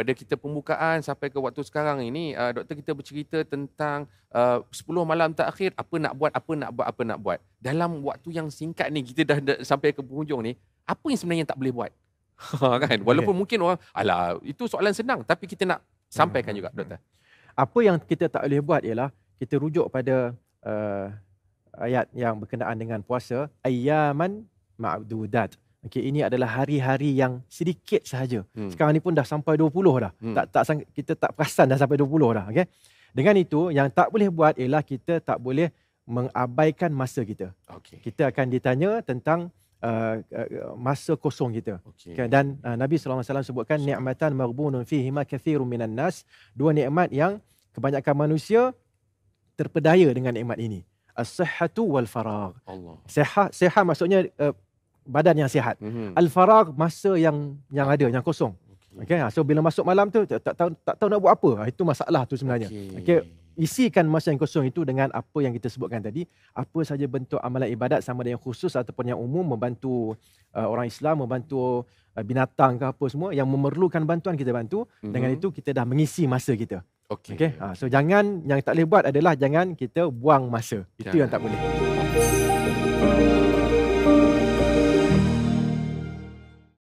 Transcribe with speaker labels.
Speaker 1: pada kita pembukaan sampai ke waktu sekarang ini uh, doktor kita bercerita tentang uh, 10 malam terakhir apa nak buat apa nak buat apa nak buat dalam waktu yang singkat ni kita dah, sampai ke penghujung ni apa yang sebenarnya tak boleh buat kan walaupun yeah. mungkin orang alah itu soalan senang tapi kita nak hmm, sampaikan mm juga doktor hmm.
Speaker 2: apa yang kita tak boleh buat ialah kita rujuk pada uh, ayat yang berkenaan dengan puasa ayaman ma'dudat Okay, ini adalah hari-hari yang sedikit sahaja. Hmm. Sekarang ni pun dah sampai 20 dah. Hmm. Tak tak kita tak perasan dah sampai 20 dah, Okay, Dengan itu yang tak boleh buat ialah kita tak boleh mengabaikan masa kita. Okay, Kita akan ditanya tentang uh, masa kosong kita. Okay. Dan uh, Nabi SAW sebutkan nikmatan marbunun fi hima kathirun minan nas, dua nikmat yang kebanyakan manusia terpedaya dengan nikmat ini. As-sihhatu wal faragh. Allah. Sehat maksudnya uh, badan yang sihat. Mm-hmm. Al-faragh masa yang yang ada yang kosong. Okey. Okay? Ha, so bila masuk malam tu tak, tahu tak tahu nak buat apa. Ha, itu masalah tu sebenarnya. Okey. Okay? Isikan masa yang kosong itu dengan apa yang kita sebutkan tadi, apa saja bentuk amalan ibadat sama ada yang khusus ataupun yang umum membantu uh, orang Islam, membantu uh, binatang ke apa semua yang memerlukan bantuan kita bantu. Mm-hmm. Dengan itu kita dah mengisi masa kita. Okey. Okay? Ha, so jangan yang tak boleh buat adalah jangan kita buang masa. Itu yeah. yang tak boleh. Okay.